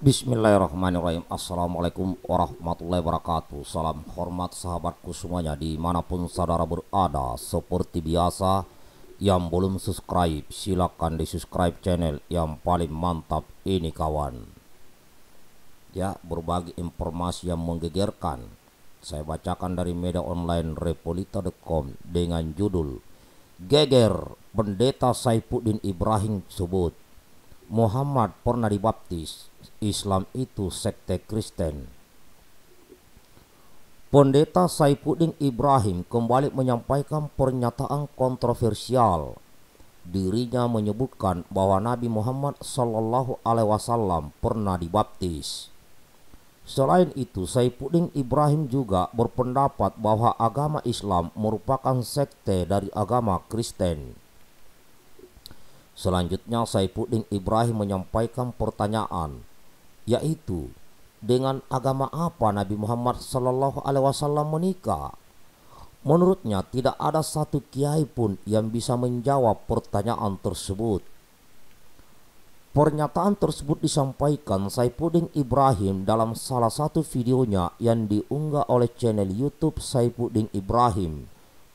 Bismillahirrahmanirrahim Assalamualaikum warahmatullahi wabarakatuh Salam hormat sahabatku semuanya Dimanapun saudara berada Seperti biasa Yang belum subscribe Silahkan di subscribe channel Yang paling mantap ini kawan Ya berbagi informasi yang menggegerkan Saya bacakan dari media online Repolita.com Dengan judul Geger Pendeta Saifuddin Ibrahim sebut Muhammad pernah dibaptis, Islam itu sekte Kristen. Pendeta Saipuddin Ibrahim kembali menyampaikan pernyataan kontroversial. Dirinya menyebutkan bahwa Nabi Muhammad Shallallahu Alaihi Wasallam pernah dibaptis. Selain itu, Saipuddin Ibrahim juga berpendapat bahwa agama Islam merupakan sekte dari agama Kristen. Selanjutnya Saipuddin Ibrahim menyampaikan pertanyaan yaitu dengan agama apa Nabi Muhammad Shallallahu Alaihi Wasallam menikah? Menurutnya tidak ada satu kiai pun yang bisa menjawab pertanyaan tersebut. Pernyataan tersebut disampaikan Saipuddin Ibrahim dalam salah satu videonya yang diunggah oleh channel YouTube Saipuddin Ibrahim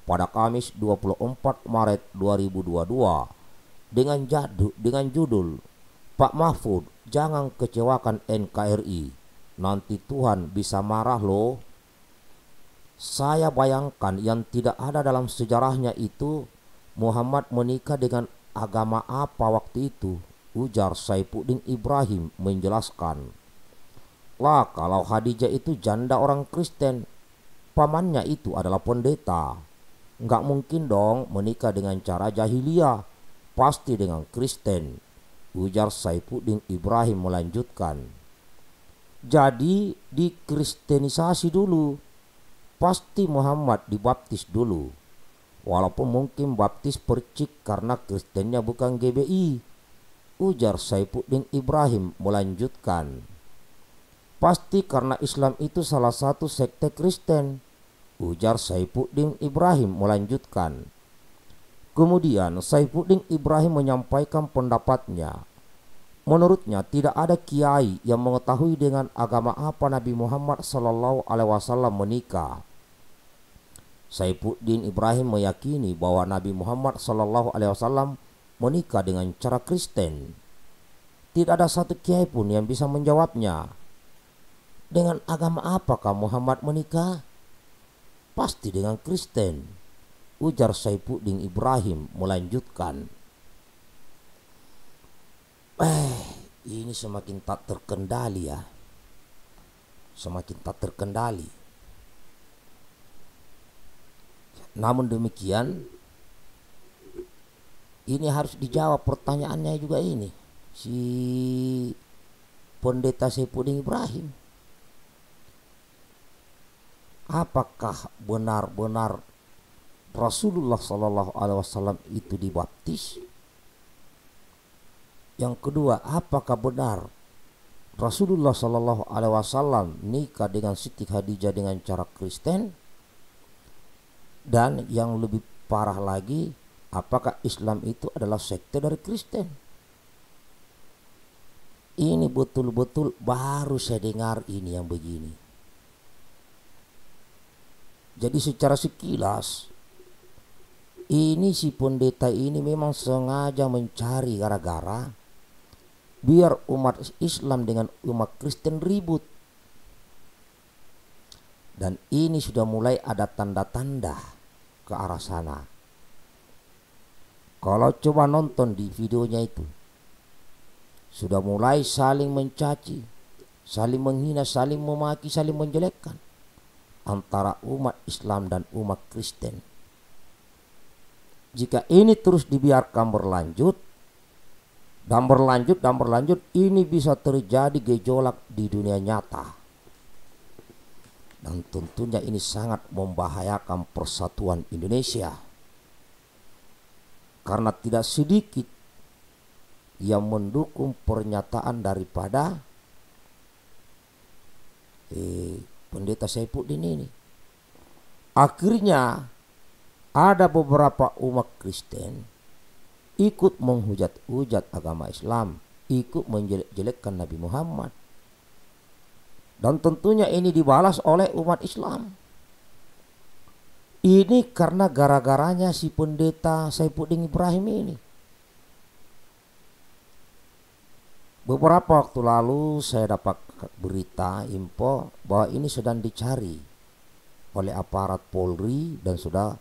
pada Kamis 24 Maret 2022 dengan jadu, dengan judul Pak Mahfud jangan kecewakan NKRI nanti Tuhan bisa marah loh saya bayangkan yang tidak ada dalam sejarahnya itu Muhammad menikah dengan agama apa waktu itu ujar Saipuding Ibrahim menjelaskan lah kalau Khadijah itu janda orang Kristen pamannya itu adalah pendeta nggak mungkin dong menikah dengan cara jahiliyah pasti dengan Kristen, ujar Saipuding Ibrahim melanjutkan. Jadi dikristenisasi dulu, pasti Muhammad dibaptis dulu. Walaupun mungkin baptis percik karena Kristennya bukan GBI, ujar Saipuding Ibrahim melanjutkan. Pasti karena Islam itu salah satu sekte Kristen, ujar Saipuding Ibrahim melanjutkan. Kemudian Saifuddin Ibrahim menyampaikan pendapatnya. Menurutnya tidak ada kiai yang mengetahui dengan agama apa Nabi Muhammad Shallallahu Alaihi Wasallam menikah. Saifuddin Ibrahim meyakini bahwa Nabi Muhammad Shallallahu Alaihi Wasallam menikah dengan cara Kristen. Tidak ada satu kiai pun yang bisa menjawabnya. Dengan agama apakah Muhammad menikah? Pasti dengan Kristen ujar Saipuding Ibrahim melanjutkan eh ini semakin tak terkendali ya semakin tak terkendali namun demikian ini harus dijawab pertanyaannya juga ini si pendeta Saipuding Ibrahim apakah benar-benar Rasulullah Shallallahu Alaihi Wasallam itu dibaptis? Yang kedua, apakah benar Rasulullah Shallallahu Alaihi Wasallam nikah dengan Siti Khadijah dengan cara Kristen? Dan yang lebih parah lagi, apakah Islam itu adalah sekte dari Kristen? Ini betul-betul baru saya dengar ini yang begini. Jadi secara sekilas ini si pendeta ini memang sengaja mencari gara-gara biar umat Islam dengan umat Kristen ribut. Dan ini sudah mulai ada tanda-tanda ke arah sana. Kalau coba nonton di videonya itu, sudah mulai saling mencaci, saling menghina, saling memaki, saling menjelekkan antara umat Islam dan umat Kristen jika ini terus dibiarkan berlanjut dan berlanjut dan berlanjut ini bisa terjadi gejolak di dunia nyata dan tentunya ini sangat membahayakan persatuan Indonesia karena tidak sedikit yang mendukung pernyataan daripada eh, pendeta Saifuddin ini akhirnya ada beberapa umat Kristen ikut menghujat-hujat agama Islam, ikut menjelek-jelekkan Nabi Muhammad. Dan tentunya ini dibalas oleh umat Islam. Ini karena gara-garanya si pendeta Saifuddin Ibrahim ini. Beberapa waktu lalu saya dapat berita info bahwa ini sedang dicari oleh aparat Polri dan sudah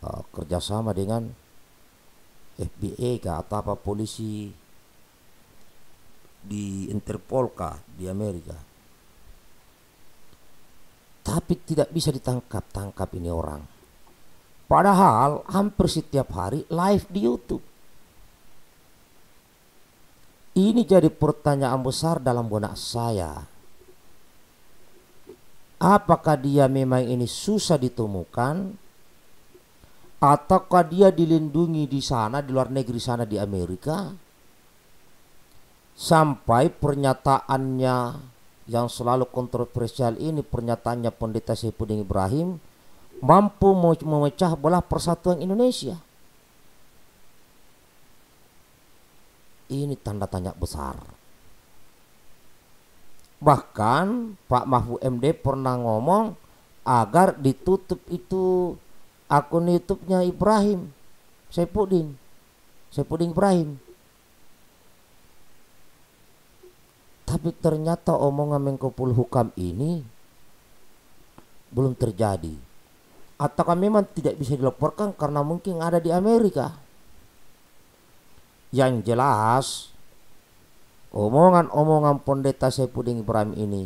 Eh, kerjasama dengan FBI kah atau apa polisi di Interpol kah di Amerika tapi tidak bisa ditangkap tangkap ini orang padahal hampir setiap hari live di YouTube ini jadi pertanyaan besar dalam benak saya apakah dia memang ini susah ditemukan ataukah dia dilindungi di sana di luar negeri sana di Amerika sampai pernyataannya yang selalu kontroversial ini pernyataannya pendeta Saifuddin Ibrahim mampu memecah belah persatuan Indonesia ini tanda tanya besar bahkan Pak Mahfud MD pernah ngomong agar ditutup itu akun YouTube-nya Ibrahim Saipudin. Saipudin Ibrahim. Tapi ternyata omongan Menko Polhukam ini belum terjadi. Atau kami memang tidak bisa dilaporkan karena mungkin ada di Amerika. Yang jelas omongan-omongan pendeta Saipudin Ibrahim ini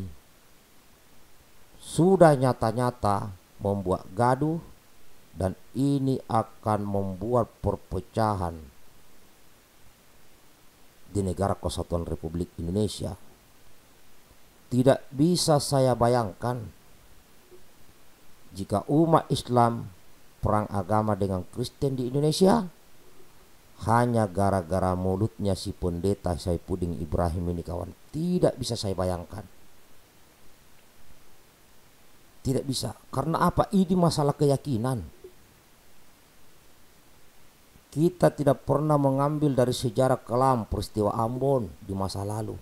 sudah nyata-nyata membuat gaduh dan ini akan membuat perpecahan di negara kesatuan Republik Indonesia. Tidak bisa saya bayangkan jika umat Islam perang agama dengan Kristen di Indonesia hanya gara-gara mulutnya si pendeta Puding Ibrahim ini kawan tidak bisa saya bayangkan tidak bisa karena apa ini masalah keyakinan kita tidak pernah mengambil dari sejarah kelam peristiwa Ambon di masa lalu.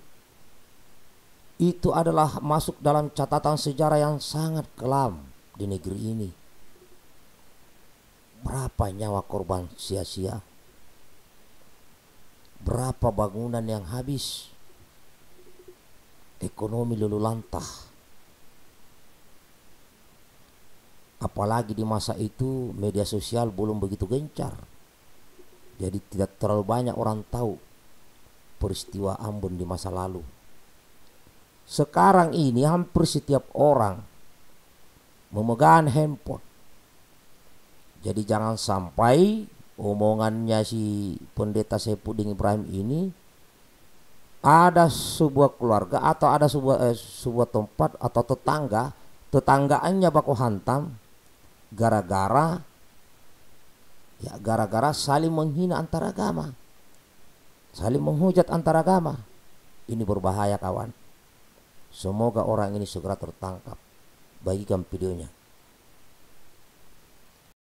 Itu adalah masuk dalam catatan sejarah yang sangat kelam di negeri ini. Berapa nyawa korban sia-sia? Berapa bangunan yang habis? Ekonomi lulu lantah. apalagi di masa itu media sosial belum begitu gencar. Jadi tidak terlalu banyak orang tahu peristiwa Ambon di masa lalu. Sekarang ini hampir setiap orang memegang handphone. Jadi jangan sampai omongannya si pendeta Sepuding Ibrahim ini ada sebuah keluarga atau ada sebuah eh, sebuah tempat atau tetangga tetanggaannya baku hantam gara-gara Ya, gara-gara saling menghina antara agama. Saling menghujat antara agama. Ini berbahaya kawan. Semoga orang ini segera tertangkap. Bagikan videonya.